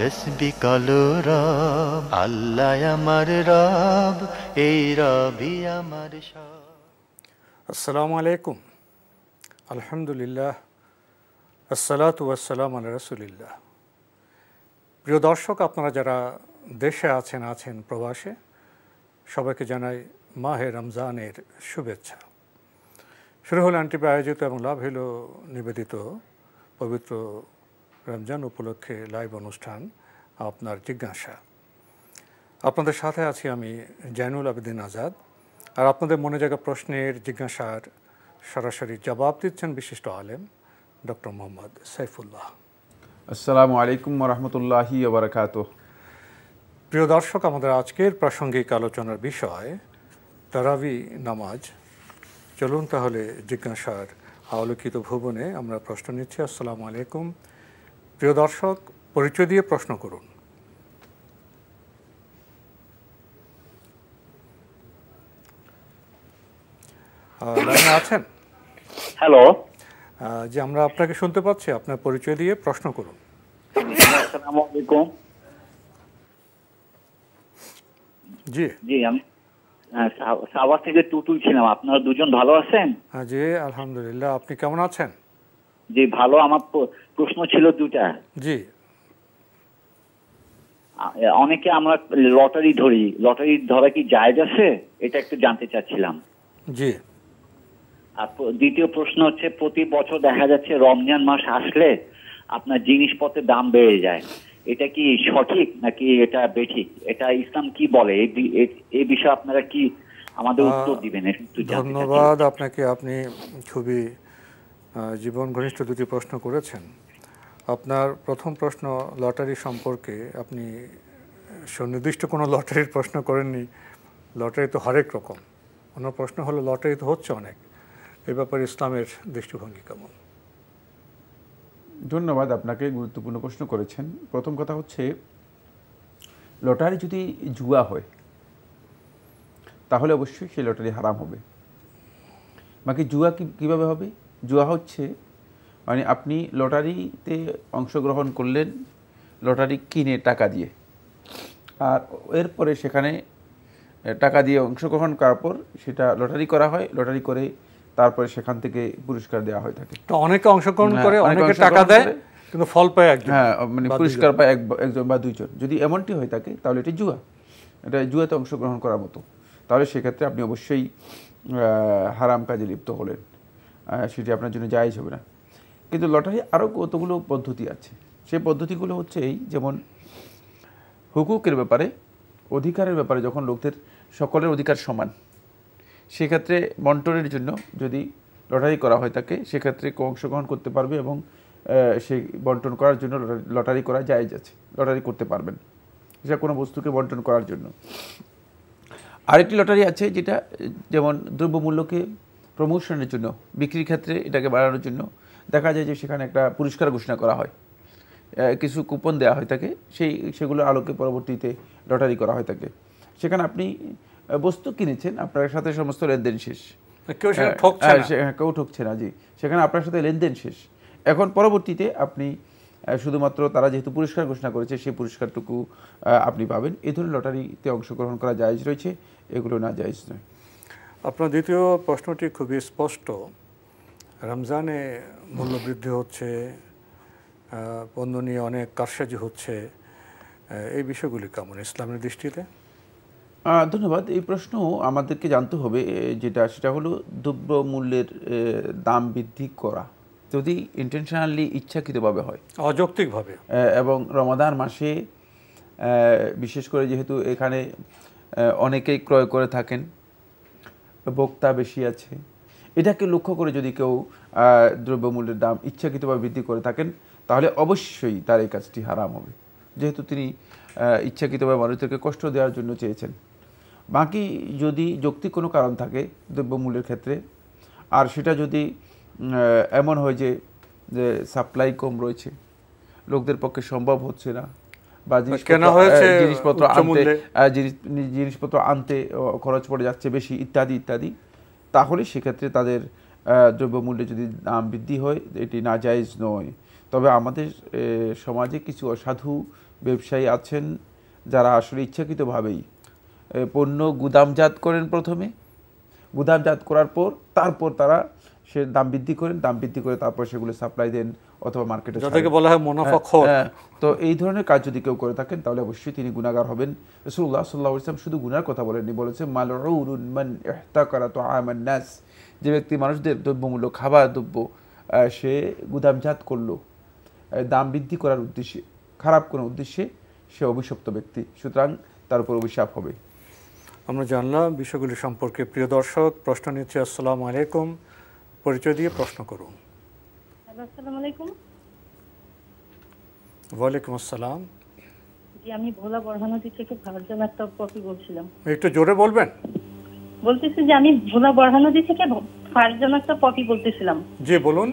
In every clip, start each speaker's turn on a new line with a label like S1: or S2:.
S1: তসবি রব
S2: আল্লাহ আমার রব এই রবি
S1: আমার সব
S2: আসসালামু আলাইকুম আলহামদুলিল্লাহ আসসালাত ওয়াসালাম আল রাসুলিল্লাহ প্রিয় দর্শক আপনারা যারা দেশে আছেন আছেন প্রবাসে সবাইকে জানাই মাহে রমজানের শুভেচ্ছা শুরু হলো আন্টিপি আয়োজিত এবং লাভ হলো নিবেদিত পবিত্র রমজান উপলক্ষে লাইভ অনুষ্ঠান আপনার জিজ্ঞাসা আপনাদের সাথে আছি আমি জাইনুল আবেদিন আজাদ আর আপনাদের মনে জায়গা প্রশ্নের জিজ্ঞাসার সরাসরি জবাব দিচ্ছেন বিশিষ্ট আলেম ডক্টর মোহাম্মদ সাইফুল্লাহ
S3: আসসালামু আলাইকুম রহমতুল্লাহি বারাকাত
S2: প্রিয় দর্শক আমাদের আজকের প্রাসঙ্গিক আলোচনার বিষয় তারাবি নামাজ চলুন তাহলে জিজ্ঞাসার আলোকিত ভুবনে আমরা প্রশ্ন নিচ্ছি আসসালামু আলাইকুম প্রিয় দর্শক পরিচয় দিয়ে প্রশ্ন করুন আছেন হ্যালো যে আমরা আপনাকে শুনতে পাচ্ছি আপনার পরিচয় দিয়ে প্রশ্ন করুন
S1: আসসালামু জি জি থেকে টুটুল ছিলাম আপনারা
S2: দুজন ভালো আছেন হ্যাঁ জি আলহামদুলিল্লাহ আপনি কেমন আছেন
S1: জি ভালো আমার প্রশ্ন ছিল দুটা জি অনেকে আমরা লটারি ধরি লটারি ধরা কি জায়জ আছে এটা একটু জানতে চাচ্ছিলাম জি আর দ্বিতীয় প্রশ্ন হচ্ছে প্রতি বছর দেখা যাচ্ছে রমজান মাস আসলে আপনার জিনিসপত্রের দাম বেড়ে যায় এটা কি সঠিক নাকি এটা বেঠিক এটা ইসলাম কি বলে এই বিষয়ে আপনারা কি আমাদের উত্তর দিবেন একটু
S2: ধন্যবাদ আপনাকে আপনি খুবই জীবন ঘনিষ্ঠ দুটি প্রশ্ন করেছেন আপনার প্রথম প্রশ্ন লটারি সম্পর্কে আপনি সুনির্দিষ্ট কোনো লটারির প্রশ্ন করেননি লটারি তো হরেক রকম ওনার প্রশ্ন হলো লটারি তো হচ্ছে অনেক এ ব্যাপারে ইসলামের দৃষ্টিভঙ্গি কেমন
S3: ধন্যবাদ আপনাকে গুরুত্বপূর্ণ প্রশ্ন করেছেন প্রথম কথা হচ্ছে লটারি যদি জুয়া হয় তাহলে অবশ্যই সেই লটারি হারাম হবে বাকি জুয়া কীভাবে হবে জুয়া হচ্ছে মানে আপনি লটারিতে অংশগ্রহণ করলেন লটারি কিনে টাকা দিয়ে আর এরপরে সেখানে টাকা দিয়ে অংশগ্রহণ করার পর সেটা লটারি করা হয় লটারি করে তারপরে সেখান থেকে পুরস্কার দেওয়া হয়ে থাকে তো অনেকে অংশগ্রহণ হ্যাঁ, করে অনেকে টাকা দেয় কিন্তু ফল পায় একজন হ্যাঁ মানে পুরস্কার পায় একজন বা দুইজন যদি এমনটি হয়ে থাকে তাহলে এটা জুয়া এটা জুয়াতে অংশগ্রহণ করার মতো তাহলে সেক্ষেত্রে আপনি অবশ্যই হারাম কাজে লিপ্ত হলেন সেটি আপনার জন্য জায়জ হবে না কিন্তু লটারি আরও কতগুলো পদ্ধতি আছে সেই পদ্ধতিগুলো হচ্ছে এই যেমন হুকুকের ব্যাপারে অধিকারের ব্যাপারে যখন লোকদের সকলের অধিকার সমান সেক্ষেত্রে বন্টনের জন্য যদি লটারি করা হয় তাকে সেক্ষেত্রে অংশগ্রহণ করতে পারবে এবং সেই বন্টন করার জন্য লটারি করা যায় যাচ্ছে লটারি করতে পারবেন সেটা কোনো বস্তুকে বন্টন করার জন্য আরেকটি লটারি আছে যেটা যেমন দ্রব্যমূল্যকে প্রমোশনের জন্য বিক্রির ক্ষেত্রে এটাকে বাড়ানোর জন্য দেখা যায় যে সেখানে একটা পুরস্কার ঘোষণা করা হয় কিছু কুপন দেওয়া হয় থাকে সেই সেগুলো আলোকে পরবর্তীতে লটারি করা হয় থাকে সেখানে আপনি বস্তু কিনেছেন আপনার সাথে সমস্ত লেনদেন শেষ হ্যাঁ, কেউ ঠকছে না জি সেখানে আপনার সাথে লেনদেন শেষ এখন পরবর্তীতে আপনি শুধুমাত্র তারা যেহেতু পুরস্কার ঘোষণা করেছে সেই পুরস্কারটুকু আপনি পাবেন এই ধরনের লটারিতে অংশগ্রহণ করা জায়জ রয়েছে এগুলো না জায়জ নয় আপনার দ্বিতীয়
S2: প্রশ্নটি খুবই স্পষ্ট রমজানে মূল্যবৃদ্ধি হচ্ছে পণ্য নিয়ে অনেক কারসাজি হচ্ছে এই বিষয়গুলি কেমন ইসলামের
S3: দৃষ্টিতে ধন্যবাদ এই প্রশ্ন আমাদেরকে জানতে হবে যেটা সেটা হলো দ্রব্য মূল্যের দাম বৃদ্ধি করা যদি ইন্টেনশনালি ইচ্ছাকৃতভাবে হয় অযৌক্তিকভাবে এবং রমাদান মাসে বিশেষ করে যেহেতু এখানে অনেকেই ক্রয় করে থাকেন ভোক্তা বেশি আছে এটাকে লক্ষ্য করে যদি কেউ দ্রব্যমূল্যের দাম ইচ্ছাকৃতভাবে বৃদ্ধি করে থাকেন তাহলে অবশ্যই তার এই কাজটি হারাম হবে যেহেতু তিনি ইচ্ছাকৃতভাবে মানুষদেরকে কষ্ট দেওয়ার জন্য চেয়েছেন বাকি যদি যৌক্তিক কোনো কারণ থাকে দ্রব্যমূল্যের ক্ষেত্রে আর সেটা যদি এমন হয় যে সাপ্লাই কম রয়েছে লোকদের পক্ষে সম্ভব হচ্ছে না বা জিনিসপত্র জিনিসপত্র আনতে খরচ পড়ে যাচ্ছে বেশি ইত্যাদি ইত্যাদি তাহলে সেক্ষেত্রে তাদের দ্রব্যমূল্যে যদি দাম বৃদ্ধি হয় এটি নাজায়জ নয় তবে আমাদের সমাজে কিছু অসাধু ব্যবসায়ী আছেন যারা আসলে ইচ্ছাকৃতভাবেই পণ্য গুদামজাত করেন প্রথমে গুদামজাত করার পর তারপর তারা সে দাম বৃদ্ধি করেন দাম বৃদ্ধি করে তারপর সেগুলো সাপ্লাই দেন অথবা মার্কেটে যাদেরকে বলা হয় মুনাফা হ্যাঁ, খোর হ্যাঁ, তো এই ধরনের কাজ যদি কেউ করে থাকেন তাহলে অবশ্যই তিনি গুনাগার হবেন রাসূলুল্লাহ সাল্লাল্লাহু আলাইহি শুধু গুনার কথা বলেননি বলেছে মালউরুন মান ইহতাকারা তুআমান নাস যে ব্যক্তি মানুষদের দ্রব্যমূল্য খাবার দ্রব্য সে গুদামজাত করলো দাম বৃদ্ধি করার উদ্দেশ্যে খারাপ কোনো উদ্দেশ্যে সে অভিশপ্ত ব্যক্তি সুতরাং তার উপর অভিশাপ হবে আমরা জানলাম বিষয়গুলি সম্পর্কে প্রিয় দর্শক প্রশ্ন নিচ্ছে
S2: আসসালামু আলাইকুম পরিচয় দিয়ে প্রশ্ন করুন ওয়ালাইকুম আসসালাম
S4: আমি ভোলা থেকে বলছিলাম
S2: একটু জোরে বলবেন
S4: বলতেছি যে আমি ভোলা থেকে পপি বলতেছিলাম জি বলুন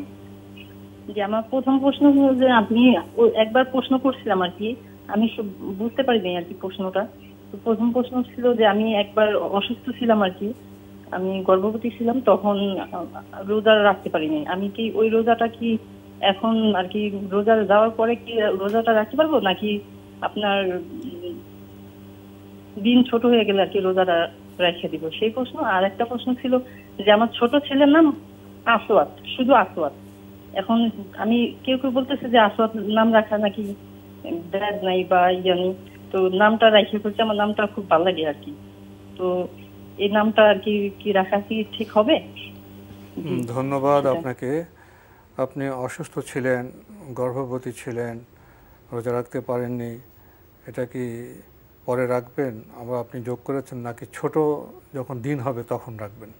S4: যে আমার প্রথম প্রশ্ন যে আপনি একবার প্রশ্ন করছিলাম আর কি আমি বুঝতে পারিনি আর কি প্রশ্নটা প্রথম প্রশ্ন ছিল যে আমি একবার অসুস্থ ছিলাম আর কি আমি গর্ভবতী ছিলাম তখন রোজা রাখতে পারিনি আমি কি ওই রোজাটা কি এখন আর কি রোজা যাওয়ার পরে কি রোজাটা রাখতে পারবো নাকি আপনার দিন ছোট হয়ে গেলে আর কি রোজাটা রেখে দিব সেই প্রশ্ন আর একটা প্রশ্ন ছিল যে আমার ছোট ছেলের নাম আসোয়াত শুধু আসোয়াত এখন আমি কেউ কেউ বলতেছে যে আসোয়াত নাম রাখা নাকি ব্যাড নাই বা ইয়ে তো নামটা রাখিয়ে করছে আমার নামটা খুব ভালো লাগে আর কি তো এই নামটা আর কি কি রাখা কি ঠিক হবে
S2: ধন্যবাদ আপনাকে আপনি অসুস্থ ছিলেন গর্ভবতী ছিলেন রোজা রাখতে পারেননি এটা কি পরে রাখবেন আবার আপনি যোগ করেছেন নাকি ছোট যখন দিন হবে তখন রাখবেন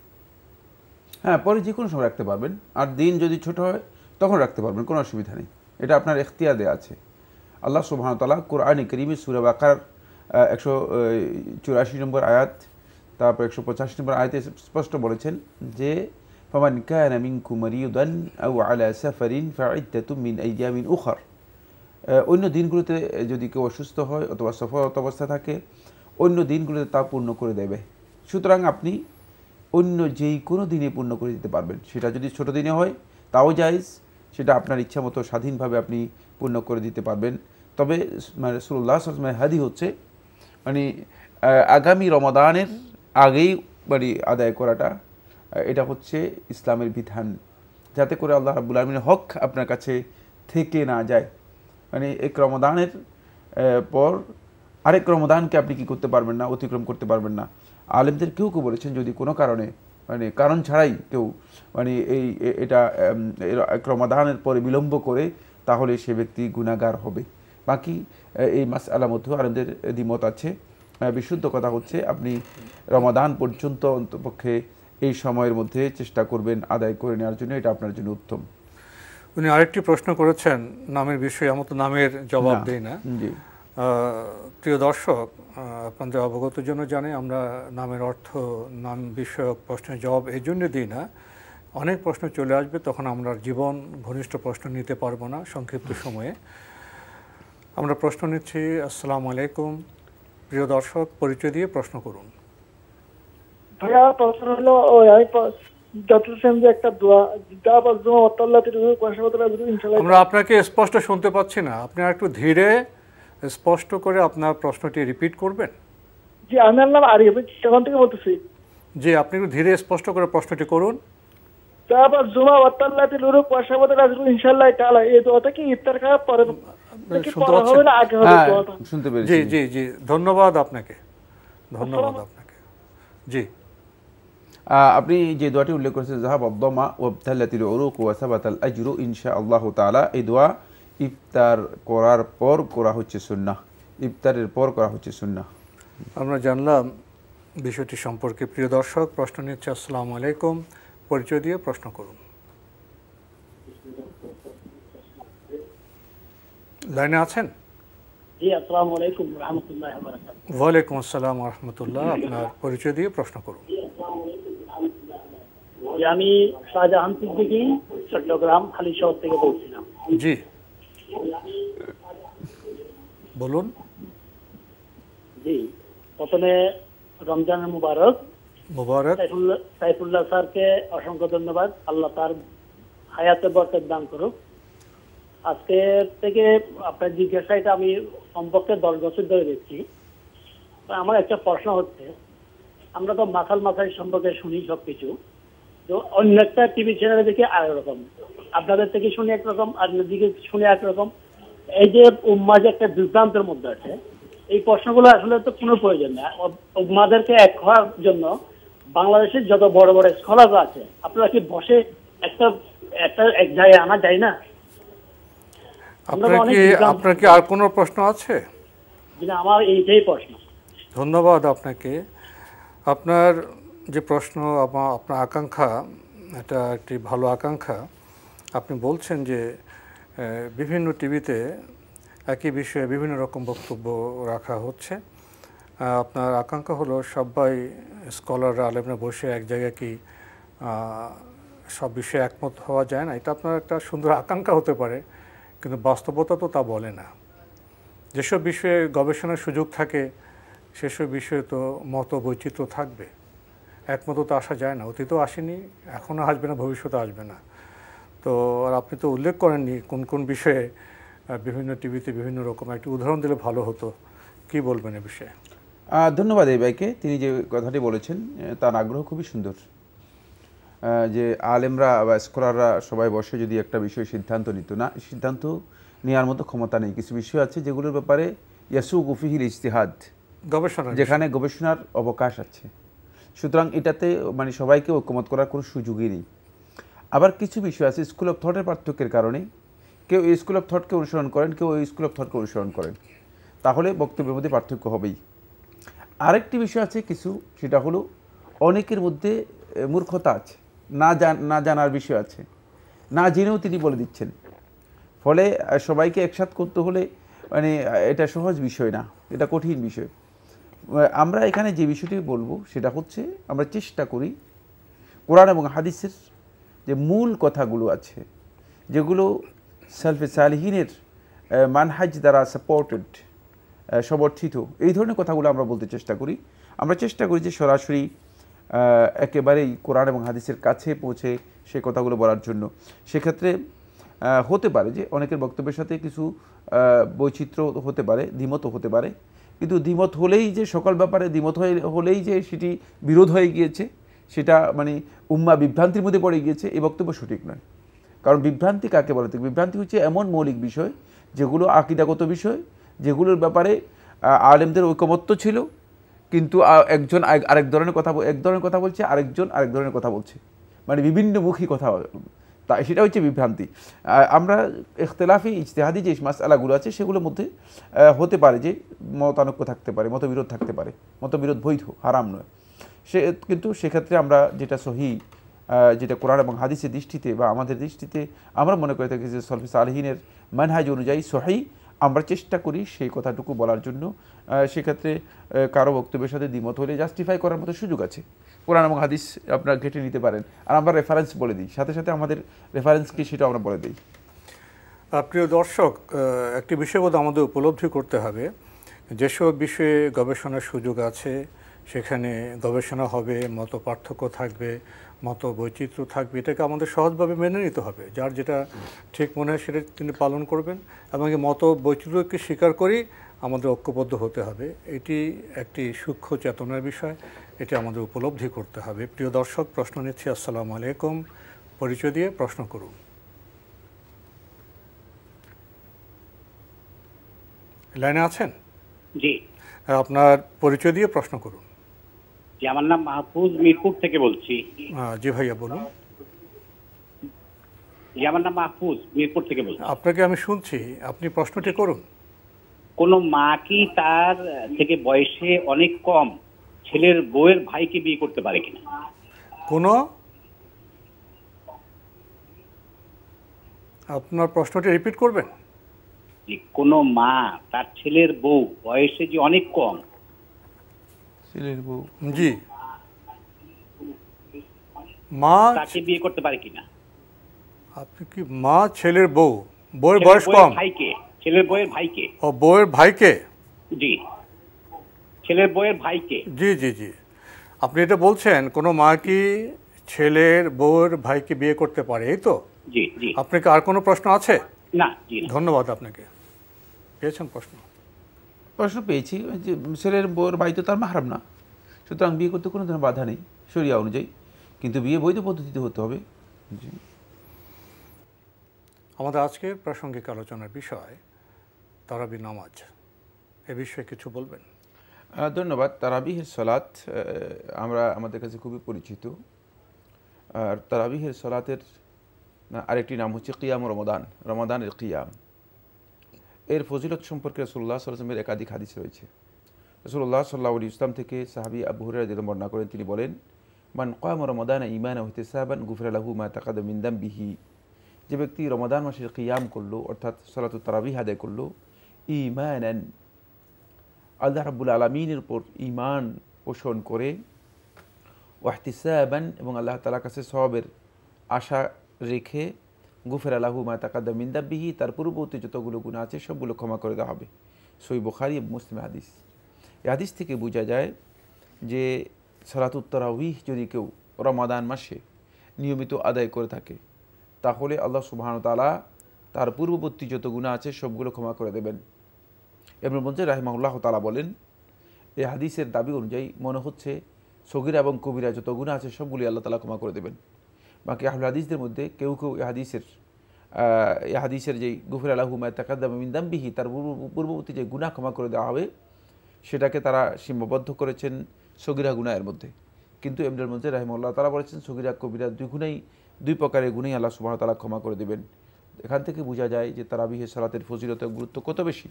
S3: হ্যাঁ পরে যে কোনো সময় রাখতে পারবেন আর দিন যদি ছোট হয় তখন রাখতে পারবেন কোনো অসুবিধা নেই এটা আপনার এখতিয়াদে আছে আল্লাহ সুবাহতালা কোরআন করিমি সুরাবাকার একশো চুরাশি নম্বর আয়াত তারপর একশো পঁচাশ নম্বর আয়তে স্পষ্ট বলেছেন যে فمن كان منكم مريضا أو على سفر মিন من أيام أخر অন্য দিনগুলোতে যদি কেউ অসুস্থ হয় অথবা সফরত অবস্থা থাকে অন্য দিনগুলোতে তা পূর্ণ করে দেবে সুতরাং আপনি অন্য যেই কোনো দিনে পূর্ণ করে দিতে পারবেন সেটা যদি ছোট দিনে হয় তাও জায়জ সেটা আপনার ইচ্ছা মতো স্বাধীনভাবে আপনি পূর্ণ করে দিতে পারবেন তবে মানে সুল্লাহ হাদি হচ্ছে মানে আগামী রমাদানের আগেই মানে আদায় করাটা এটা হচ্ছে ইসলামের বিধান যাতে করে আল্লাহ রাবুল আলমিনের হক আপনার কাছে থেকে না যায় মানে এক রমদানের পর আরেক রমদানকে আপনি কি করতে পারবেন না অতিক্রম করতে পারবেন না আলেমদের কেউ কেউ বলেছেন যদি কোনো কারণে মানে কারণ ছাড়াই কেউ মানে এই এটা এক পরে বিলম্ব করে তাহলে সে ব্যক্তি গুণাগার হবে বাকি এই মাস আলামধ্যেও আলেমদের দ্বিমত আছে হ্যাঁ, বিশুদ্ধ কথা হচ্ছে আপনি রমাদান পর্যন্ত অন্তপক্ষে এই সময়ের মধ্যে চেষ্টা করবেন আদায় করে নেওয়ার জন্য এটা আপনার জন্য উত্তম
S2: উনি আরেকটি প্রশ্ন করেছেন নামের বিষয়ে আমার তো নামের জবাব দেই না জি প্রিয় দর্শক আপনাদের অবগতর জন্য জানে আমরা নামের অর্থ নাম বিষয়ক প্রশ্নের জবাব এই জন্য দিই না অনেক প্রশ্ন চলে আসবে তখন আমরা জীবন ঘনিষ্ঠ প্রশ্ন নিতে পারবো না সংক্ষিপ্ত আচ্ছা। সময়ে আমরা প্রশ্ন নিচ্ছি আসসালামু আলাইকুম প্রিয় দর্শক পরিচয় দিয়ে প্রশ্ন করুন
S5: ভাইয়া প্রশ্ন হলো আমি যে একটা দোয়া আমরা
S2: আপনাকে স্পষ্ট শুনতে পাচ্ছি না আপনি একটু ধীরে স্পষ্ট করে আপনার প্রশ্নটি রিপিট করবেন
S5: জি আমার নাম আরিফ সেখান থেকে বলতেছি
S2: জি আপনি একটু ধীরে স্পষ্ট
S5: করে প্রশ্নটি করুন তারপর জুমা ওয়াত্তাল্লাহ কোয়াশাবাদ কয়েক ইনশাআল্লাহ তাআলা এই দোয়াটা কি ইফতার খাওয়ার পরে মানে
S2: শুনতে হ্যাঁ, পেরেছি জি জি জি ধন্যবাদ আপনাকে ধন্যবাদ আপনাকে
S3: জি আপনি যে দোয়াটি উল্লেখ করেছেন জাহাব উরুক আজরু ইনশা আল্লাহ তাআলা এই দোয়া ইফতার করার পর করা হচ্ছে সুন্নাহ ইফতারের পর করা হচ্ছে সুন্নাহ
S2: আমরা জানলাম বিষয়টি সম্পর্কে প্রিয় দর্শক প্রশ্ন নিচ্ছে আসসালামু আলাইকুম পরিচয় দিয়ে প্রশ্ন করুন লাইনে আছেন ওয়ালাইকুম আসসালাম রহমতুল্লাহ আপনার পরিচয় দিয়ে প্রশ্ন করুন
S1: আমি শাহজাহান সিদ্দিকি চট্টগ্রাম খালি শহর থেকে বলছিলাম
S2: জি বলুন
S1: জি প্রথমে রমজানের মুবারক মুবারক সাইফুল্লাহ স্যারকে অসংখ্য ধন্যবাদ আল্লাহ তার হায়াতে বরকত দান করুক আজকে থেকে আপনার জিজ্ঞাসা এটা আমি সম্পর্কে দশ বছর ধরে দেখছি আমার একটা প্রশ্ন হচ্ছে আমরা তো মাথাল মাথায় সম্পর্কে শুনি সবকিছু তো অন্য একটা টিভি চ্যানেলে দেখি আর আপনাদের থেকে শুনি একরকম আর দিকে শুনি একরকম এই যে উম্মা যে একটা দুর্দান্তের মধ্যে আছে এই প্রশ্নগুলো আসলে তো কোনো প্রয়োজন না উম্মাদেরকে এক হওয়ার জন্য বাংলাদেশের যত বড় বড় স্কলার আছে আপনারা কি বসে একটা একটা এক জায়গায় আনা যায় না
S2: আপনাকে কি আর কোনো প্রশ্ন আছে আমার এইটাই প্রশ্ন ধন্যবাদ আপনাকে আপনার যে প্রশ্ন আপনার আকাঙ্ক্ষা এটা একটি ভালো আকাঙ্ক্ষা আপনি বলছেন যে বিভিন্ন টিভিতে একই বিষয়ে বিভিন্ন রকম বক্তব্য রাখা হচ্ছে আপনার আকাঙ্ক্ষা হলো সবাই স্কলাররা আলেমরা বসে এক জায়গায় কি সব বিষয়ে একমত হওয়া যায় না এটা আপনার একটা সুন্দর আকাঙ্ক্ষা হতে পারে কিন্তু বাস্তবতা তো তা বলে না যেসব বিষয়ে গবেষণার সুযোগ থাকে সেসব বিষয়ে তো মত বৈচিত্র্য থাকবে একমত তো আসা যায় না অতীতও আসেনি এখনও আসবে না ভবিষ্যতে আসবে না তো আর আপনি তো উল্লেখ করেননি কোন কোন বিষয়ে বিভিন্ন টিভিতে বিভিন্ন রকম একটি উদাহরণ দিলে ভালো হতো কি বলবেন এ বিষয়ে
S3: ধন্যবাদ এই ভাইকে তিনি যে কথাটি বলেছেন তার আগ্রহ খুবই সুন্দর যে আলেমরা বা স্কলাররা সবাই বসে যদি একটা বিষয়ে সিদ্ধান্ত নিত না সিদ্ধান্ত নেওয়ার মতো ক্ষমতা নেই কিছু বিষয় আছে যেগুলোর ব্যাপারে ইয়াসু গুফিহিল ইশতেহাদ গবেষণা যেখানে গবেষণার অবকাশ আছে সুতরাং এটাতে মানে সবাইকে ঐক্যমত করার কোনো সুযোগই নেই আবার কিছু বিষয় আছে স্কুল অফ থটের পার্থক্যের কারণে কেউ এই স্কুল অফ থটকে অনুসরণ করেন কেউ এই স্কুল অফ থটকে অনুসরণ করেন তাহলে বক্তব্যের মধ্যে পার্থক্য হবেই আরেকটি বিষয় আছে কিছু সেটা হলো অনেকের মধ্যে মূর্খতা আছে না না জানার বিষয় আছে না জেনেও তিনি বলে দিচ্ছেন ফলে সবাইকে একসাথ করতে হলে মানে এটা সহজ বিষয় না এটা কঠিন বিষয় আমরা এখানে যে বিষয়টি বলবো সেটা হচ্ছে আমরা চেষ্টা করি কোরআন এবং হাদিসের যে মূল কথাগুলো আছে যেগুলো সেলফে সালহিনের মানহাজ দ্বারা সাপোর্টেড সমর্থিত এই ধরনের কথাগুলো আমরা বলতে চেষ্টা করি আমরা চেষ্টা করি যে সরাসরি একেবারেই কোরআন এবং হাদিসের কাছে পৌঁছে সে কথাগুলো বলার জন্য সেক্ষেত্রে হতে পারে যে অনেকের বক্তব্যের সাথে কিছু বৈচিত্র্য হতে পারে দ্বিমত হতে পারে কিন্তু দ্বিমত হলেই যে সকল ব্যাপারে দ্বিমত হয়ে হলেই যে সেটি বিরোধ হয়ে গিয়েছে সেটা মানে উম্মা বিভ্রান্তির মধ্যে পড়ে গিয়েছে এই বক্তব্য সঠিক নয় কারণ বিভ্রান্তি কাকে বলা থাকে বিভ্রান্তি হচ্ছে এমন মৌলিক বিষয় যেগুলো আকিদাগত বিষয় যেগুলোর ব্যাপারে আলেমদের ঐকমত্য ছিল কিন্তু একজন আরেক ধরনের কথা এক ধরনের কথা বলছে আরেকজন আরেক ধরনের কথা বলছে মানে বিভিন্নমুখী কথা তা সেটা হচ্ছে বিভ্রান্তি আমরা ইখতলাফি ইজতেহাদি যে মাসালাগুলো আছে সেগুলোর মধ্যে হতে পারে যে মতানক্য থাকতে পারে মতবিরোধ থাকতে পারে মতবিরোধ বৈধ হারাম নয় সে কিন্তু সেক্ষেত্রে আমরা যেটা সহি যেটা কোরআন এবং হাদিসের দৃষ্টিতে বা আমাদের দৃষ্টিতে আমরা মনে করে থাকি যে সলফি আলহিনের মানহাজ অনুযায়ী সহি আমরা চেষ্টা করি সেই কথাটুকু বলার জন্য সেক্ষেত্রে কারো বক্তব্যের সাথে দ্বিমত হলে জাস্টিফাই করার মতো সুযোগ আছে কোরআন এবং হাদিস আপনারা ঘেটে নিতে পারেন আর আমরা রেফারেন্স বলে দিই সাথে সাথে আমাদের রেফারেন্স কি সেটা আমরা বলে দিই প্রিয়
S2: দর্শক একটি বিষয়বোধ আমাদের উপলব্ধি করতে হবে যেসব বিষয়ে গবেষণার সুযোগ আছে সেখানে গবেষণা হবে মত পার্থক্য থাকবে মত বৈচিত্র্য থাকবে এটাকে আমাদের সহজভাবে মেনে নিতে হবে যার যেটা ঠিক মনে হয় সেটা তিনি পালন করবেন এবং এই মত বৈচিত্র্যকে স্বীকার করেই আমাদের ঐক্যবদ্ধ হতে হবে এটি একটি সূক্ষ্ম চেতনার বিষয় এটি আমাদের উপলব্ধি করতে হবে প্রিয় দর্শক প্রশ্ন নিচ্ছি আসসালামু আলাইকুম পরিচয় দিয়ে প্রশ্ন করুন লাইনে আছেন জি আপনার পরিচয় দিয়ে প্রশ্ন করুন
S1: জি আমার নাম মাহফুজ মিরপুর থেকে বলছি
S2: জি ভাইয়া বলুন
S1: জি আমার নাম মাহফুজ মিরপুর থেকে বলছি
S2: আপনাকে আমি শুনছি আপনি প্রশ্নটি করুন
S1: কোন মা কি তার থেকে বয়সে অনেক কম ছেলের বউয়ের ভাইকে বিয়ে করতে পারে কিনা
S2: কোন আপনার প্রশ্নটি রিপিট করবেন
S1: কোন মা তার ছেলের বউ বয়সে যে অনেক কম
S2: ছেলের বউ জি মা
S1: তাকে বিয়ে করতে পারে
S2: আপনি কি মা ছেলের বউ বউয়ের বয়স কম ভাইকে ছেলের বউয়ের ভাইকে ও বউয়ের ভাইকে জি ছেলের বউয়ের ভাইকে জি জি জি আপনি এটা বলছেন কোনো মা কি ছেলের বউয়ের ভাইকে বিয়ে করতে পারে এই তো জি জি আপনাকে আর কোনো প্রশ্ন আছে না জি ধন্যবাদ
S3: আপনাকে পেয়েছেন প্রশ্ন প্রশ্ন পেয়েছি যে ছেলের বউর বাড়িতে তার মাহারাম না সুতরাং বিয়ে করতে কোনো ধরনের বাধা নেই সরিয়া অনুযায়ী কিন্তু বিয়ে বৈধ পদ্ধতিতে হতে হবে
S2: আমাদের আজকের প্রাসঙ্গিক আলোচনার বিষয় তারাবি নামাজ এ বিষয়ে কিছু বলবেন
S3: ধন্যবাদ তারাবিহের সলাত আমরা আমাদের কাছে খুবই পরিচিত আর তারাবিহের সলাতের আরেকটি নাম হচ্ছে কিয়াম রমাদান রমাদানের কিয়াম এর ফজিলত সম্পর্কে রসুল্লাহ সাল্লামের একাধিক হাদিস রয়েছে রসুল্লাহ সাল্লাহ আলী ইসলাম থেকে সাহাবি আবু হুরার যেন বর্ণনা করেন তিনি বলেন মান কয়াম রমদান ইমান হইতে সাহাবান গুফরালাহু মা তাকাদ মিন্দাম বিহি যে ব্যক্তি রমাদান মাসে কিয়াম করলো অর্থাৎ সলাতুল তারাবি আদায় করলো ইমান আল্লাহ রাবুল আলমিনের উপর ইমান পোষণ করে ওয়াহতিসাবান এবং আল্লাহ তালা কাছে সবের আশা রেখে গুফের আলাহু মা তাকাদ্দা মিন্দাবিহি তার পূর্ববর্তী যতগুলো গুণ আছে সবগুলো ক্ষমা করে দেওয়া হবে সই বুখারি মুসলিম হাদিস এই হাদিস থেকে বোঝা যায় যে সরাতুত্তরাউহ যদি কেউ রমাদান মাসে নিয়মিত আদায় করে থাকে তাহলে আল্লাহ তালা তার পূর্ববর্তী যত গুণা আছে সবগুলো ক্ষমা করে দেবেন এমন বলছে রাহিমাউল্লাহ তালা বলেন এই হাদিসের দাবি অনুযায়ী মনে হচ্ছে সগিরা এবং কবিরা যত গুণা আছে সবগুলি আল্লাহ তালা ক্ষমা করে দেবেন বাকি আহুল হাদিসদের মধ্যে কেউ কেউ হাদিসের হাদিসের যে গুফির আলাহুমা তাকাদ্দামিনদাম্বিহি তার পূর্ববর্তী যে গুণা ক্ষমা করে দেওয়া হবে সেটাকে তারা সীমাবদ্ধ করেছেন সগিরা গুনায়ের মধ্যে কিন্তু এমডের মধ্যে রাহিমুল্লাহ তারা বলেছেন সগিরা কবিরা দুই গুণাই দুই প্রকারের গুণেই আল্লাহ সুবাহ তালা ক্ষমা করে দেবেন এখান থেকে বোঝা যায় যে তারা বিহে সালাতের ফজিলতের গুরুত্ব কত বেশি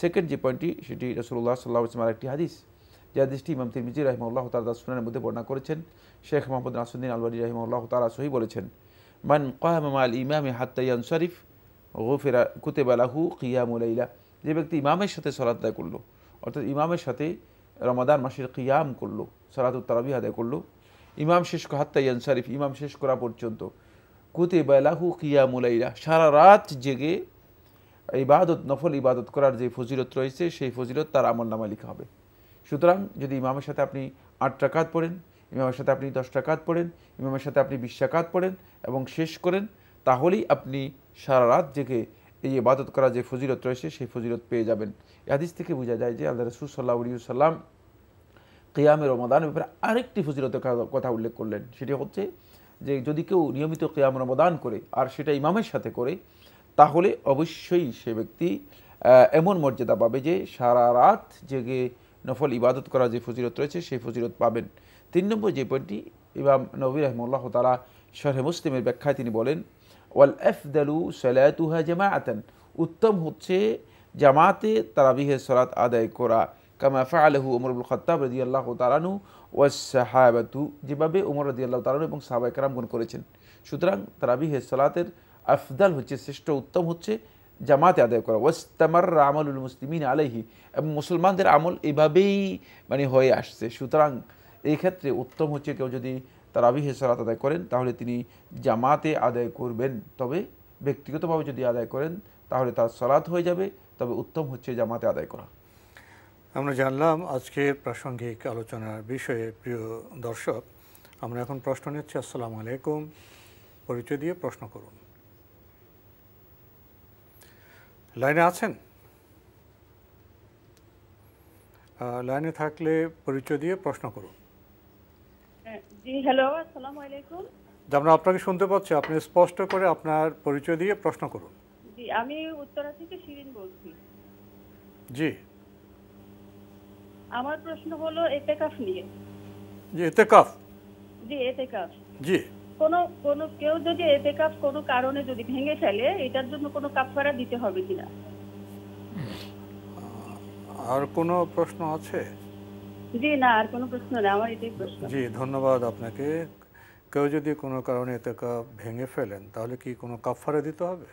S3: সেকেন্ড যে পয়েন্টটি সেটি রসুল্লাহ সাল্লাহ ইসলামার একটি হাদিস যে হাদিসটি ইমাম তিরমিজি রাহিমউল্লাহ তালা সুনানের মধ্যে বর্ণনা করেছেন শেখ মোহাম্মদ নাসুদ্দিন আলবানী আল্লাহ তালা সহি বলেছেন মান কাহামাল ইমাম হাত্তাইয়ান শরীফ গোফেরা আলাহু কিয়ামুলাইলা যে ব্যক্তি ইমামের সাথে সরাত আদায় করলো অর্থাৎ ইমামের সাথে রমাদান মাসের কিয়াম করলো সরাত উত্তরাবি আদায় করলো ইমাম শেষ হাত্তাইয়ান শরীফ ইমাম শেষ করা পর্যন্ত কুতেবালাহু কিয়ামুলাইলা সারা রাত জেগে ইবাদত নফল ইবাদত করার যে ফজিলত রয়েছে সেই ফজিলত তার আমল নামা লিখা হবে সুতরাং যদি ইমামের সাথে আপনি আট টাকাত পড়েন ইমামের সাথে আপনি দশ টাকাত পড়েন ইমামের সাথে আপনি বিশ টাকাত পড়েন এবং শেষ করেন তাহলেই আপনি সারা রাত জেগে এই ইবাদত করা যে ফজিলত রয়েছে সেই ফজিলত পেয়ে যাবেন হাদিস থেকে বোঝা যায় যে আল্লাহ রসুল সাল্লাহ সাল্লাম কেয়ামের রমদান ব্যাপারে আরেকটি ফজিলতের কথা উল্লেখ করলেন সেটি হচ্ছে যে যদি কেউ নিয়মিত কেয়াম রমদান করে আর সেটা ইমামের সাথে করে তাহলে অবশ্যই সে ব্যক্তি এমন মর্যাদা পাবে যে সারা রাত জেগে নফল ইবাদত করা যে ফজিরত রয়েছে সেই ফজিরত পাবেন তিন নম্বর যে পয়েন্টটি ইমাম নবী রহমুল্লাহ তালা শরহে মুসলিমের ব্যাখ্যায় তিনি বলেন ওয়াল এফদালু সালাতুহা জামা জামায়াতেন উত্তম হচ্ছে জামাতে তারাবিহে সলাত আদায় করা কামা উমর উমরুল খত্তাব রদি আল্লাহ তালানু ও সাহাবাতু যেভাবে উমর রদি আল্লাহ তালানু এবং সাহাবাই কারামগুন করেছেন সুতরাং তারাবিহে সলাতের আফদাল হচ্ছে শ্রেষ্ঠ উত্তম হচ্ছে জামাতে আদায় করা ওয়াস্তামার আমলুল মুসলিমিন আলাইহি এবং মুসলমানদের আমল এভাবেই মানে হয়ে আসছে সুতরাং এই ক্ষেত্রে উত্তম হচ্ছে কেউ যদি তার আবি হেসরাত আদায় করেন তাহলে তিনি জামাতে আদায় করবেন তবে ব্যক্তিগতভাবে যদি আদায় করেন তাহলে তার সলাৎ হয়ে যাবে তবে উত্তম হচ্ছে জামাতে আদায় করা
S2: আমরা জানলাম আজকের প্রাসঙ্গিক আলোচনার বিষয়ে প্রিয় দর্শক আমরা এখন প্রশ্ন নিচ্ছি আসসালামু আলাইকুম পরিচয় দিয়ে প্রশ্ন করুন লাইনে আছেন লাইনে থাকলে পরিচয় দিয়ে প্রশ্ন করুন হ্যাঁ, আমরা আপনাকে শুনতে পাচ্ছি আপনি স্পষ্ট করে আপনার পরিচয় দিয়ে প্রশ্ন করুন
S4: জি আমি উত্তরা থেকে শিরিন বলছি জি আমার প্রশ্ন হলো এতেকাফ নিয়ে জি এতেকাফ জি এতেকাফ জি কোনো কোনো কেউ যদি এতে কাপ কোনো কারণে যদি ভেঙে ফেলে এটার জন্য কোনো কাফারা দিতে হবে কিনা
S2: আর কোনো প্রশ্ন আছে
S4: জি না আর কোনো প্রশ্ন না আমার এটাই প্রশ্ন জি
S2: ধন্যবাদ আপনাকে কেউ যদি কোনো কারণে
S3: এতে কাপ ভেঙে ফেলেন তাহলে কি কোনো কাফারা দিতে হবে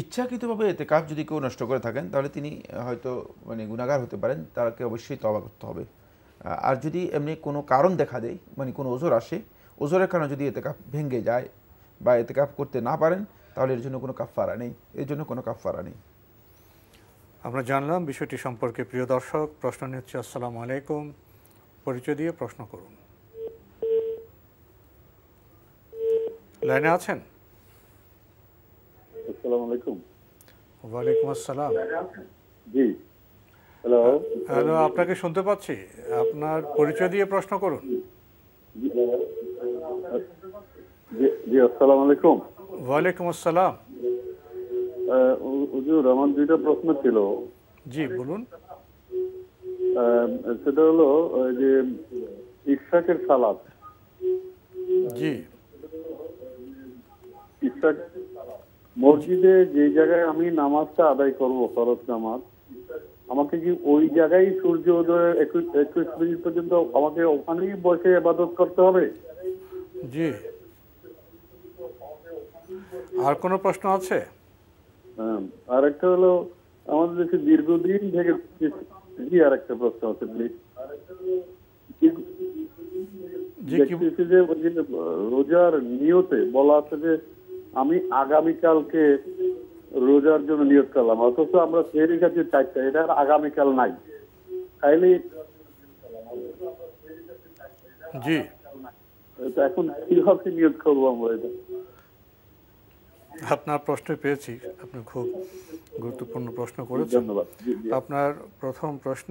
S3: ইচ্ছাকৃতভাবে এতে কাপ যদি কেউ নষ্ট করে থাকেন তাহলে তিনি হয়তো মানে গুণাগার হতে পারেন তাকে অবশ্যই তবা করতে হবে আর যদি এমনি কোনো কারণ দেখা দেয় মানে কোনো ওজোর আসে ওজোরের কারণে যদি এতেকাপ ভেঙে যায় বা এতেকাপ করতে না পারেন তাহলে এর জন্য কোনো কাফফারা নেই এর জন্য কোনো কাফফারা নেই
S2: আমরা জানলাম বিষয়টি সম্পর্কে প্রিয় দর্শক প্রশ্ন নিচ্ছে আসসালামু আলাইকুম পরিচয় দিয়ে প্রশ্ন করুন লাইনে আছেন ওয়ালাইকুম আসসালাম
S5: জি হ্যালো হ্যালো আপনাকে
S2: শুনতে পাচ্ছি আপনার পরিচয় দিয়ে প্রশ্ন করুন
S5: জি আসসালামু আলাইকুম ওয়ালাইকুম আসসালাম হুজুর আমার দুইটা প্রশ্ন ছিল জি বলুন সেটা হলো যে ইশাকের সালাদ জি ইশাক মসজিদে যে জায়গায় আমি নামাজটা আদায় করব ফরজ নামাজ আমাকে কি ওই জায়গায় সূর্য উদয় একুশ মিনিট পর্যন্ত আমাকে ওখানেই বসে আবাদত করতে হবে
S2: জি আর
S5: কোনো প্রশ্ন আছে হ্যাঁ, আর একটা হলো আমাদের দেশে দীর্ঘদিন থেকে জি আর একটা প্রশ্ন আছে প্লিজ যে রোজার নিয়তে বলা আছে যে আমি আগামীকালকে রোজার জন্য নিয়োগ করলাম অথচ আমরা সেরি কাছে চারটা এটা আর আগামীকাল নাই তাইলে জি
S2: আপনার প্রশ্ন পেয়েছি আপনি খুব গুরুত্বপূর্ণ প্রশ্ন করেছেন আপনার প্রথম প্রশ্ন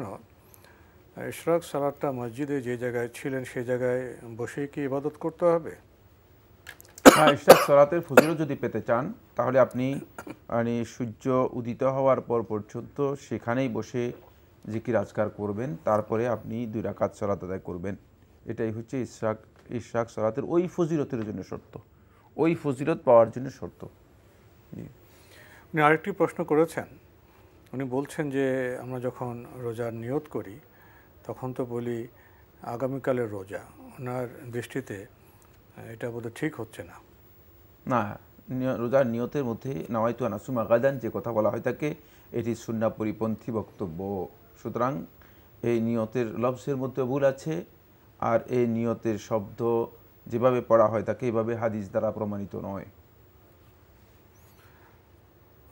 S2: ইশরাক সালাদটা মসজিদে যে জায়গায় ছিলেন সেই জায়গায় বসে কি ইবাদত করতে হবে
S3: হ্যাঁ ইশরাক সালাতের ফজিল যদি পেতে চান তাহলে আপনি মানে সূর্য উদিত হওয়ার পর পর্যন্ত সেখানেই বসে জিকির আজকার করবেন তারপরে আপনি দুই রাকাত সালাত আদায় করবেন এটাই হচ্ছে ইশরাক ইশাক সলাতের ওই ফজিলতের জন্য শর্ত ওই ফজিলত পাওয়ার জন্য শর্ত
S2: উনি আরেকটি প্রশ্ন করেছেন উনি বলছেন যে আমরা যখন রোজার নিয়ত করি তখন তো বলি আগামীকালের রোজা ওনার দৃষ্টিতে এটা বোধহয়
S3: ঠিক হচ্ছে না না রোজার নিয়তের মধ্যে নওয়াইতু আনাসুম আগাদান যে কথা বলা হয় তাকে এটি সুন্না পরিপন্থী বক্তব্য সুতরাং এই নিয়তের লফসের মধ্যে ভুল আছে আর এই নিয়তের শব্দ যেভাবে পড়া হয় তাকে এভাবে হাদিস দ্বারা প্রমাণিত নয়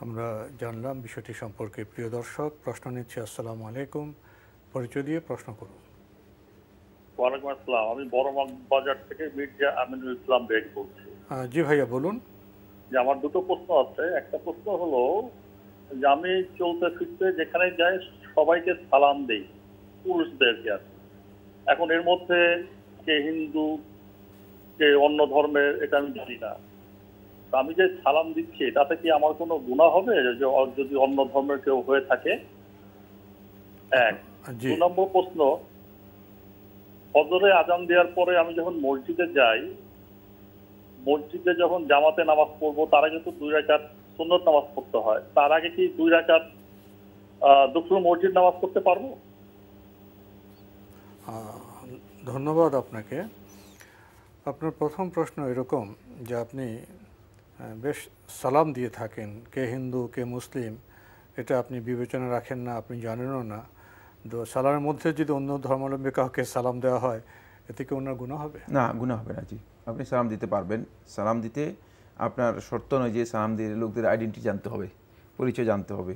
S2: আমরা জানলাম বিষয়টি সম্পর্কে প্রিয় দর্শক প্রশ্ন নিচ্ছে আসসালামু আলাইকুম পরিচয় দিয়ে প্রশ্ন
S5: করুন ওয়ালাইকুম আসসালাম আমি বড় বাজার থেকে মির্জা আমিনুল ইসলাম বেগ বলছি
S2: জি ভাইয়া বলুন
S5: যে আমার দুটো প্রশ্ন আছে একটা প্রশ্ন হলো যে আমি চলতে ফিরতে যেখানে যাই সবাইকে সালাম দেই পুরুষদেরকে আর এখন এর মধ্যে কে হিন্দু কে অন্য ধর্মের এটা আমি জানি না আমি যে সালাম দিচ্ছি তাতে কি আমার কোনো গুণা হবে যে যদি অন্য ধর্মের কেউ হয়ে থাকে এক দু নম্বর প্রশ্ন ফজরে আজান দেওয়ার পরে আমি যখন মসজিদে যাই মসজিদে যখন জামাতে নামাজ পড়বো তার আগে তো দুই রাকাত সুন্নত নামাজ পড়তে হয় তার আগে কি দুই রাকাত দুপুর মসজিদ নামাজ পড়তে পারবো
S2: ধন্যবাদ আপনাকে আপনার প্রথম প্রশ্ন এরকম যে আপনি বেশ সালাম দিয়ে থাকেন কে হিন্দু কে মুসলিম এটা আপনি বিবেচনা রাখেন না আপনি জানেনও না তো সালামের মধ্যে যদি অন্য ধর্মাবলম্বী কাউকে সালাম দেওয়া হয় এতে কি ওনার গুণা
S3: হবে না গুণা হবে না জি আপনি সালাম দিতে পারবেন সালাম দিতে আপনার শর্ত নয় যে সালাম দিয়ে লোকদের আইডেন্টি জানতে হবে পরিচয় জানতে হবে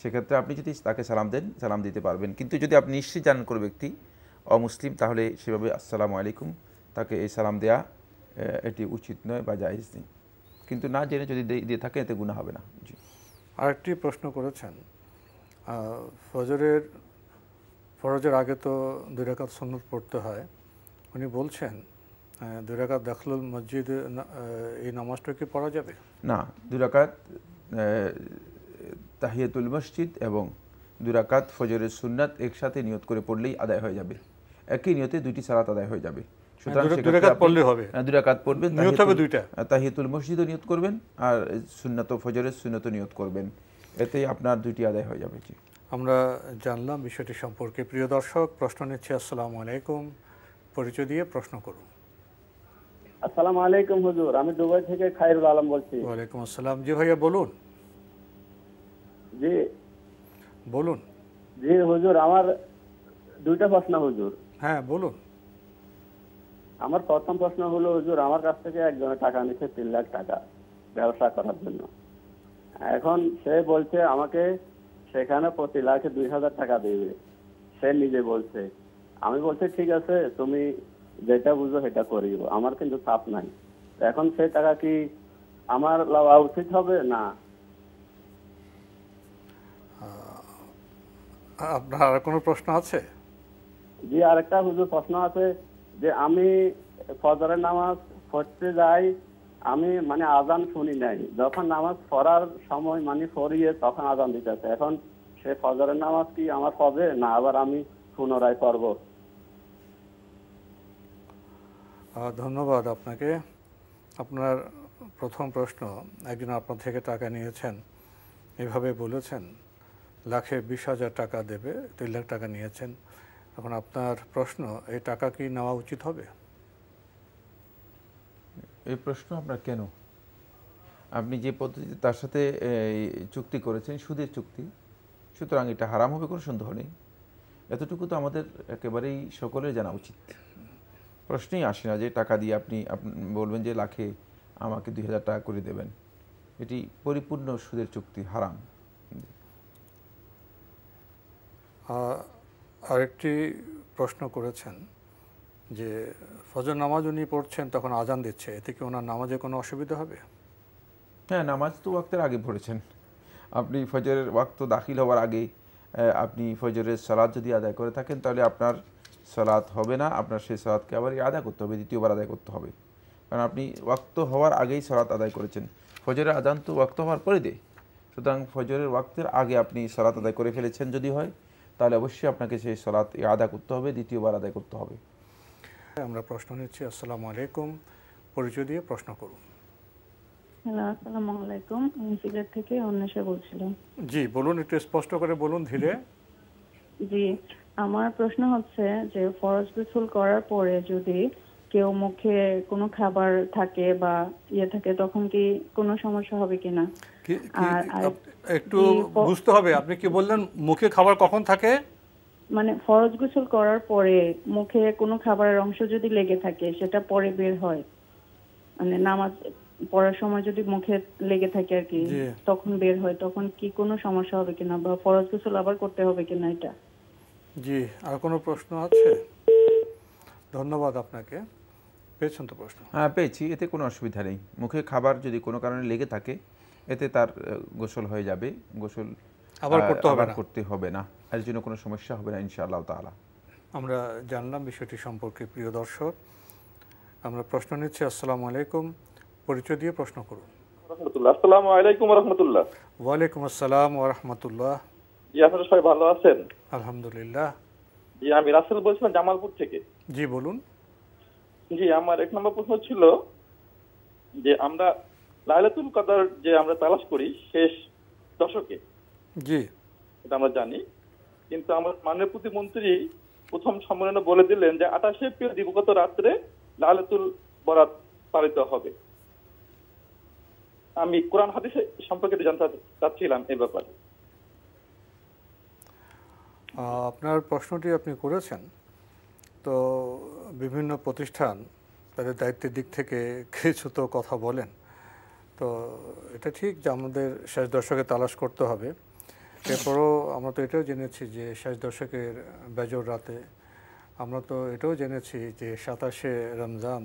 S3: সেক্ষেত্রে আপনি যদি তাকে সালাম দেন সালাম দিতে পারবেন কিন্তু যদি আপনি নিশ্চিত জান কোনো ব্যক্তি অমুসলিম তাহলে সেভাবে আসসালামু আলাইকুম তাকে এই সালাম দেয়া এটি উচিত নয় বা জায়জ নেই কিন্তু না জেনে যদি দিয়ে থাকে এতে গুণা হবে না জি আরেকটি
S2: প্রশ্ন করেছেন ফজরের ফরজের আগে তো দুই রাকাত সন্ন্যত পড়তে হয় উনি বলছেন দুই রাকাত দাখলুল মসজিদ এই নামাজটা কি পড়া যাবে
S3: না দুই রাকাত তাহিয়াতুল মসজিদ এবং দুই রাকাত ফজরের সুন্নাত একসাথে নিয়ত করে পড়লেই আদায় হয়ে যাবে একই নিয়তে দুইটি সালাত আদায় হয়ে যাবে হ্যাঁ, সুতরাং পড়বেন তাহিয়াতুল মসজিদও নিয়ত করবেন আর ফজরের নিয়ত করবেন এতেই আপনার দুইটি আদায় হয়ে যাবে জি
S2: আমরা জানলাম বিষয়টি সম্পর্কে প্রিয় দর্শক প্রশ্ন আসসালামু আলাইকুম পরিচয় দিয়ে প্রশ্ন করুন
S5: আসসালামু আলাইকুম হুজুর আমি দুবাই থেকে খায়রুল আলম বলছি
S2: ওয়ালাইকুম আসসালাম জি ভাইয়া বলুন জি বলুন
S5: জি হুজুর আমার দুইটা প্রশ্ন হুজুর হ্যাঁ বলুন আমার প্রথম প্রশ্ন হলো হুজুর আমার কাছ থেকে একজনের টাকা নিচ্ছে তিন লাখ টাকা ব্যবসা করার জন্য এখন সে বলছে আমাকে সেখানে প্রতি লাখে দুই হাজার টাকা দেবে সে নিজে বলছে আমি বলছি ঠিক আছে তুমি যেটা বুঝো সেটা করিও আমার কিন্তু চাপ নাই এখন সে টাকা কি আমার লওয়া উচিত হবে না
S2: আপনার আর কোনো প্রশ্ন আছে
S5: জি আরেকটা হুজুর প্রশ্ন আছে যে আমি ফজরের নামাজ পড়তে যাই আমি মানে আজান শুনি নাই যখন নামাজ পড়ার সময় মানে পড়িয়ে তখন আজান আছে এখন সে ফজরের নামাজ কি আমার হবে না আবার আমি পুনরায় পড়ব
S2: ধন্যবাদ আপনাকে আপনার প্রথম প্রশ্ন একজন আপনার থেকে টাকা নিয়েছেন এভাবে বলেছেন লাখে বিশ হাজার টাকা দেবে দুই লাখ টাকা নিয়েছেন এখন আপনার প্রশ্ন এই টাকা কি নেওয়া উচিত হবে
S3: এই প্রশ্ন আপনার কেন আপনি যে পদ্ধতিতে তার সাথে চুক্তি করেছেন সুদের চুক্তি সুতরাং এটা হারাম হবে কোনো সন্দেহ নেই এতটুকু তো আমাদের একেবারেই সকলের জানা উচিত প্রশ্নেই আসে না যে টাকা দিয়ে আপনি বলবেন যে লাখে আমাকে দুই হাজার টাকা করে দেবেন এটি পরিপূর্ণ সুদের চুক্তি হারাম
S2: আরেকটি প্রশ্ন করেছেন যে ফজর নামাজ উনি পড়ছেন তখন আজান দিচ্ছে এতে কি
S3: ওনার নামাজে কোনো অসুবিধা হবে হ্যাঁ নামাজ তো ওয়াক্তের আগে পড়েছেন আপনি ফজরের ওয়াক্ত দাখিল হওয়ার আগে আপনি ফজরের সালাদ যদি আদায় করে থাকেন তাহলে আপনার সালাদ হবে না আপনার সেই সালাদকে আবার আদায় করতে হবে দ্বিতীয়বার আদায় করতে হবে কারণ আপনি ওয়াক্ত হওয়ার আগেই সালাদ আদায় করেছেন ফজরের আজান তো ওয়াক্ত হওয়ার পরে দেয় সুতরাং ফজরের ওয়াক্তের আগে আপনি সালাত আদায় করে ফেলেছেন যদি হয় তাহলে অবশ্যই আপনাকে সেই সলাৎ আদা করতে হবে দ্বিতীয়বার আদায় করতে হবে
S2: আমরা প্রশ্ন নিচ্ছি আসসালাম আলাইকুম পরিচয় দিয়ে প্রশ্ন করুন
S4: আলাইকুম বলছিলাম
S2: জি বলুন একটু স্পষ্ট করে বলুন ধীরে
S4: জি আমার প্রশ্ন হচ্ছে যে ফরজ গোসল করার পরে যদি কেউ মুখে কোনো খাবার থাকে বা ইয়ে থাকে তখন কি কোনো সমস্যা হবে কিনা
S2: একটু বুঝতে হবে আপনি কি বললেন মুখে খাবার কখন থাকে
S4: মানে ফরজ গোসল করার পরে মুখে কোনো খাবারের অংশ যদি লেগে থাকে সেটা পরে বের হয় মানে নামাজ পড়ার সময় যদি মুখে লেগে থাকে আর কি তখন বের হয় তখন কি কোনো সমস্যা হবে কিনা বা ফরজ গোসল আবার করতে হবে কিনা এটা
S2: জি আর কোনো প্রশ্ন আছে ধন্যবাদ আপনাকে পেয়েছেন তো প্রশ্ন
S3: হ্যাঁ পেয়েছি এতে কোনো অসুবিধা নেই মুখে খাবার যদি কোনো কারণে লেগে থাকে এতে তার গোসল হয়ে যাবে গোসল আবার করতে হবে না এর জন্য কোনো সমস্যা হবে না ইনশাআল্লাহ তাআলা
S2: আমরা জানলাম বিষয়টি সম্পর্কে প্রিয় দর্শক আমরা প্রশ্ন নিচ্ছি আসসালামু আলাইকুম পরিচয় দিয়ে প্রশ্ন করুন
S5: আসসালামু আলাইকুম রহমতুল্লাহ
S2: ওয়ালাইকুম আসসালাম ওয়া রাহমাতুল্লাহ
S5: জি আপনারা সবাই ভালো আছেন
S2: আলহামদুলিল্লাহ
S5: জি আমি রাসেল বলছিলাম জামালপুর থেকে জি বলুন জি আমার এক নম্বর প্রশ্ন ছিল যে আমরা লাইলাতুল কাদার যে আমরা তালাশ করি শেষ দশকে জি এটা আমরা জানি কিন্তু আমার মাননীয় প্রতিমন্ত্রী প্রথম সম্মেলনে বলে দিলেন যে আঠাশে এপ্রিল দিবগত রাত্রে লালাতুল বরাত পালিত হবে আমি কোরআন হাদিসে সম্পর্কে জানতে চাচ্ছিলাম এই ব্যাপারে
S2: আপনার প্রশ্নটি আপনি করেছেন তো বিভিন্ন প্রতিষ্ঠান তাদের দায়িত্বের দিক থেকে কিছু তো কথা বলেন তো এটা ঠিক যে আমাদের শেষ দর্শকে তালাশ করতে হবে এরপরও আমরা তো এটাও জেনেছি যে শেষ দর্শকের বেজর রাতে আমরা তো এটাও জেনেছি যে সাতাশে রমজান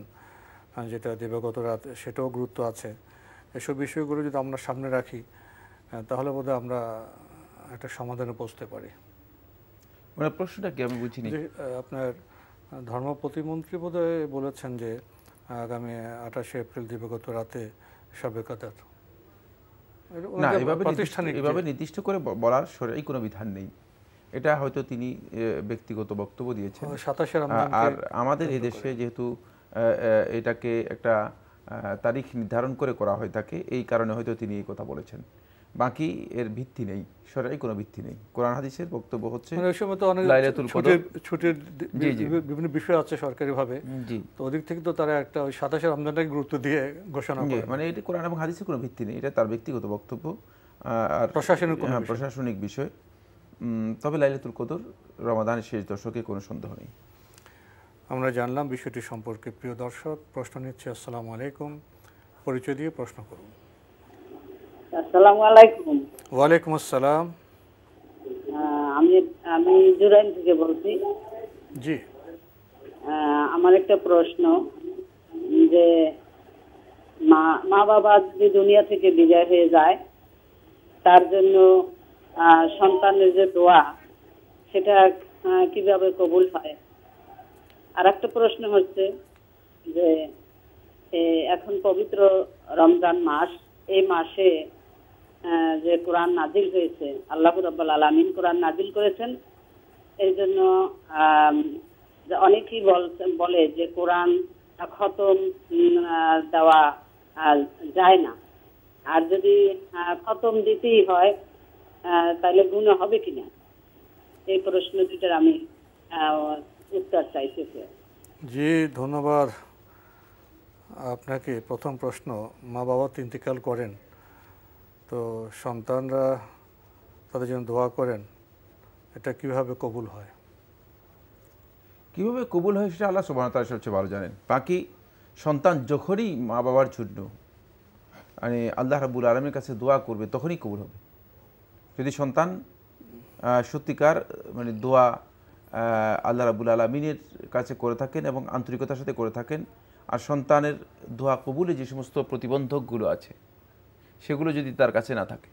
S2: যেটা দিবাগত রাত সেটাও গুরুত্ব আছে এসব বিষয়গুলো যদি আমরা সামনে রাখি তাহলে বোধহয় আমরা একটা সমাধানে পৌঁছতে পারি
S3: প্রশ্নটা কি আমি বুঝিনি
S2: আপনার ধর্ম প্রতিমন্ত্রী বোধহয় বলেছেন যে আগামী আঠাশে এপ্রিল দিবাগত রাতে মানে না এভাবে এভাবে
S3: নির্দিষ্ট করে বলার শরীরে কোনো বিধান নেই এটা হয়তো তিনি ব্যক্তিগত বক্তব্য দিয়েছেন আর আমাদের এদেশে দেশে যেহেতু এটাকে একটা তারিখ নির্ধারণ করে করা হয় থাকে এই কারণে হয়তো তিনি এই কথা বলেছেন বাকি এর ভিত্তি নেই সরাই কোনো ভিত্তি নেই কোরআন হাদিসের বক্তব্য হচ্ছে মানে ওই সময় তো অনেক ছুটির
S2: বিভিন্ন বিষয় আছে সরকারিভাবে জি তো ওদিক থেকে তো তারা একটা ওই সাতাশে রমজানটাকে গুরুত্ব দিয়ে
S3: ঘোষণা করে মানে এটা কোরআন এবং হাদিসের কোনো ভিত্তি নেই এটা তার ব্যক্তিগত বক্তব্য আর প্রশাসনিক হ্যাঁ, প্রশাসনিক বিষয় তবে লাইলাতুল কদর রমাদানের শেষ দশকে কোনো সন্দেহ নেই
S2: আমরা জানলাম বিষয়টি সম্পর্কে প্রিয় দর্শক প্রশ্ন নিচ্ছে আসসালামু আলাইকুম পরিচয় দিয়ে প্রশ্ন করুন
S4: আসসালামু আলাইকুম
S2: ওয়ালাইকুম আসসালাম
S4: আমি আমি জুরাইন থেকে বলছি জি আমার একটা প্রশ্ন যে মা মা বাবা যদি দুনিয়া থেকে বিদায় হয়ে যায় তার জন্য সন্তানের যে দোয়া সেটা কিভাবে কবুল হয় আর একটা প্রশ্ন হচ্ছে যে এখন পবিত্র রমজান মাস এই মাসে যে কোরআন নাজিল হয়েছে আল্লাহ রব্বাল আলমিন কোরআন নাজিল করেছেন এই জন্য অনেকেই বলে যে কোরআন খতম দেওয়া যায় না আর যদি খতম দিতেই হয় তাহলে গুণ হবে কিনা এই প্রশ্ন দুটার আমি উত্তর চাইতেছি
S2: জি ধন্যবাদ আপনাকে প্রথম প্রশ্ন মা বাবা ইন্তিকাল করেন তো সন্তানরা
S3: তাদের জন্য দোয়া করেন এটা কিভাবে কবুল হয় কিভাবে কবুল হয় সেটা আল্লাহ সুবাহ তারা সবচেয়ে ভালো জানেন বাকি সন্তান যখনই মা বাবার জন্য মানে আল্লাহ রাবুল আলমের কাছে দোয়া করবে তখনই কবুল হবে যদি সন্তান সত্যিকার মানে দোয়া আল্লাহ রাবুল আলমিনের কাছে করে থাকেন এবং আন্তরিকতার সাথে করে থাকেন আর সন্তানের দোয়া কবুলে যে সমস্ত প্রতিবন্ধকগুলো আছে সেগুলো যদি তার কাছে না থাকে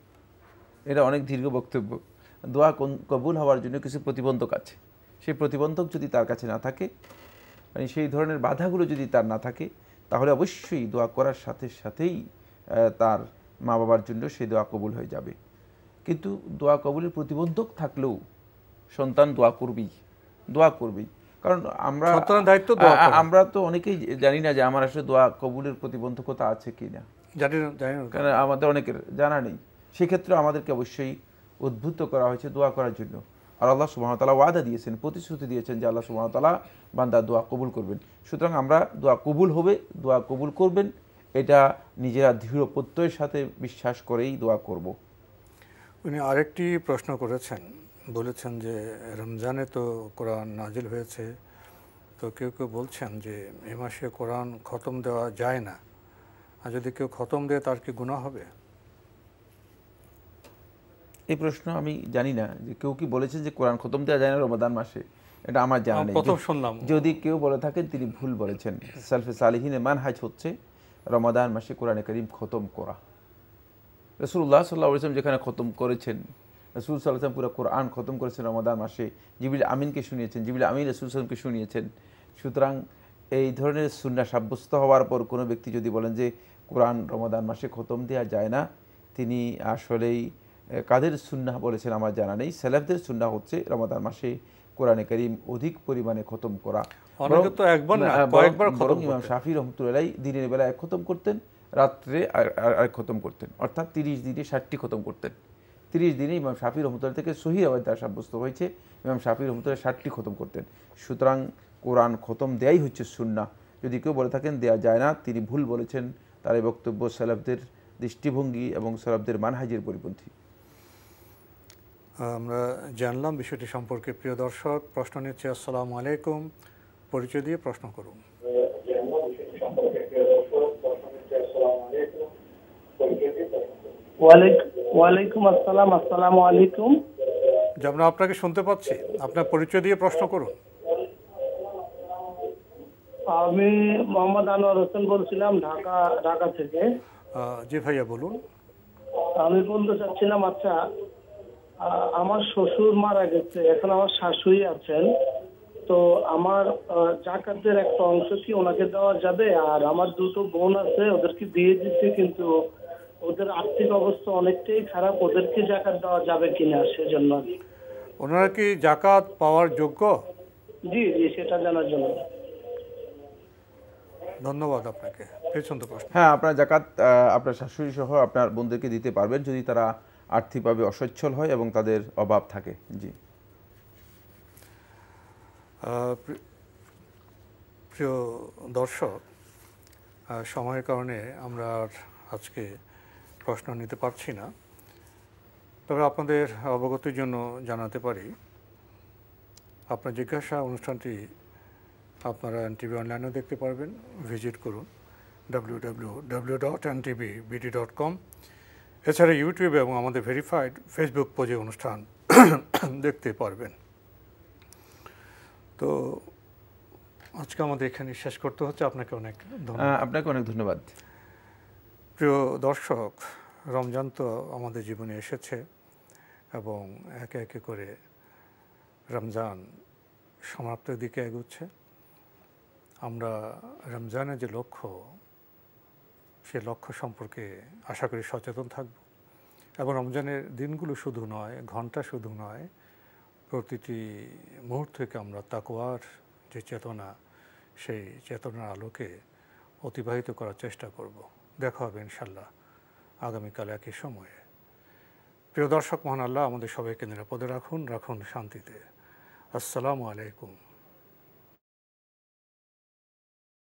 S3: এটা অনেক দীর্ঘ বক্তব্য দোয়া কবুল হওয়ার জন্য কিছু প্রতিবন্ধক আছে সেই প্রতিবন্ধক যদি তার কাছে না থাকে মানে সেই ধরনের বাধাগুলো যদি তার না থাকে তাহলে অবশ্যই দোয়া করার সাথে সাথেই তার মা বাবার জন্য সেই দোয়া কবুল হয়ে যাবে কিন্তু দোয়া কবুলের প্রতিবন্ধক থাকলেও সন্তান দোয়া করবেই দোয়া করবেই কারণ আমরা দায়িত্ব আমরা তো অনেকেই জানি না যে আমার আসলে দোয়া কবুলের প্রতিবন্ধকতা আছে কি না জানি আমাদের অনেকের জানা নেই সেক্ষেত্রে আমাদেরকে অবশ্যই উদ্বুদ্ধ করা হয়েছে দোয়া করার জন্য আর আল্লাহ সুবাহতালা ওয়াদা দিয়েছেন প্রতিশ্রুতি দিয়েছেন যে আল্লাহ সুবাহতালা বান্দা দোয়া কবুল করবেন সুতরাং আমরা দোয়া কবুল হবে দোয়া কবুল করবেন এটা নিজেরা দৃঢ় প্রত্যয়ের সাথে বিশ্বাস করেই দোয়া করব
S2: উনি আরেকটি প্রশ্ন করেছেন বলেছেন যে রমজানে তো কোরআন নাজিল হয়েছে তো কেউ কেউ বলছেন যে এ মাসে কোরআন খতম দেওয়া যায় না আর যদি কেউ খতম দেয় তার কি গুণা হবে
S3: এই প্রশ্ন আমি জানি না যে কেউ কি বলেছেন যে কোরআন খতম দেওয়া যায় না রমাদান মাসে এটা আমার জানা নেই শুনলাম যদি কেউ বলে থাকেন তিনি ভুল বলেছেন সালফে সালিহিনের মান হাজ হচ্ছে রমাদান মাসে কোরআনে করিম খতম করা রসুল্লাহ সাল্লাহ ইসলাম যেখানে খতম করেছেন রসুল সাল্লাহাম পুরো কোরআন খতম করেছেন রমাদান মাসে জিবিল আমিনকে শুনিয়েছেন জিবিল আমিন রসুল সালামকে শুনিয়েছেন সুতরাং এই ধরনের সুন্না সাব্যস্ত হওয়ার পর কোনো ব্যক্তি যদি বলেন যে কোরআন রমাদান মাসে খতম দেওয়া যায় না তিনি আসলেই কাদের সুন্না বলেছেন আমার জানা নেই সেলেফদের সুন্না হচ্ছে রমাদান মাসে কোরআনে করিম অধিক পরিমাণে খতম করা ইমাম শাফি রহমতুল্লাহ দিনের বেলা এক খতম করতেন রাত্রে আরেক খতম করতেন অর্থাৎ তিরিশ দিনে ষাটটি খতম করতেন তিরিশ দিনে ইমাম শাফি রহমতুল্লাহ থেকে সহি আবার সাব্যস্ত হয়েছে ইমাম শাফি রহমতুল্লাহ ষাটটি খতম করতেন সুতরাং কোরআন খতম দেয়াই হচ্ছে সুন্না যদি কেউ বলে থাকেন দেয়া যায় না তিনি ভুল বলেছেন তার এই বক্তব্য সালাফদের দৃষ্টিভঙ্গি এবং সালাফদের মানহাজের পরিপন্থী
S2: আমরা জানলাম বিষয়টি সম্পর্কে প্রিয় দর্শক প্রশ্ন নিচ্ছে আসসালাম আলাইকুম পরিচয় দিয়ে প্রশ্ন করুন ওয়ালাইকুম আসসালাম আসসালাম আলাইকুম যেমন আপনাকে শুনতে পাচ্ছি আপনার পরিচয় দিয়ে প্রশ্ন করুন
S1: আমি মোহাম্মদ আনোয়ার হোসেন বলছিলাম ঢাকা ঢাকা থেকে জি ভাইয়া বলুন আমি বলতে চাচ্ছিলাম আচ্ছা আমার শ্বশুর মারা গেছে এখন আমার শাশুড়ি আছেন তো আমার জাকাতের একটা অংশ কি ওনাকে দেওয়া যাবে আর আমার দুটো বোন আছে ওদেরকে দিয়ে দিচ্ছে কিন্তু ওদের আর্থিক অবস্থা অনেকটাই খারাপ ওদেরকে জাকাত দেওয়া যাবে কিনা সেজন্য
S2: ওনারা কি জাকাত পাওয়ার যোগ্য জি জি সেটা জানার জন্য ধন্যবাদ আপনাকে প্রচন্ড প্রশ্ন
S3: হ্যাঁ আপনার জাকাত আপনার শাশুড়ি সহ আপনার বোনদেরকে দিতে পারবেন যদি তারা আর্থিকভাবে অসচ্ছল হয় এবং তাদের অভাব থাকে জি
S2: প্রিয় দর্শক সময়ের কারণে আমরা আর আজকে প্রশ্ন নিতে পারছি না তবে আপনাদের অবগতির জন্য জানাতে পারি আপনার জিজ্ঞাসা অনুষ্ঠানটি আপনারা এনটিভি অনলাইনেও দেখতে পারবেন ভিজিট করুন ডাব্লিউ ডট ডট কম এছাড়া ইউটিউব এবং আমাদের ভেরিফাইড ফেসবুক পেজে অনুষ্ঠান দেখতে পারবেন তো আজকে আমাদের এখানে শেষ করতে হচ্ছে আপনাকে অনেক আপনাকে অনেক ধন্যবাদ প্রিয় দর্শক রমজান তো আমাদের জীবনে এসেছে এবং একে একে করে রমজান সমাপ্তের দিকে এগোচ্ছে আমরা রমজানের যে লক্ষ্য সে লক্ষ্য সম্পর্কে আশা করি সচেতন থাকব এবং রমজানের দিনগুলো শুধু নয় ঘন্টা শুধু নয় প্রতিটি মুহূর্ত থেকে আমরা তাকোয়ার যে চেতনা সেই চেতনার আলোকে অতিবাহিত করার চেষ্টা করব দেখা হবে ইনশাল্লাহ আগামীকাল একই সময়ে প্রিয় দর্শক মহান আল্লাহ আমাদের সবাইকে নিরাপদে রাখুন রাখুন শান্তিতে আসসালামু আলাইকুম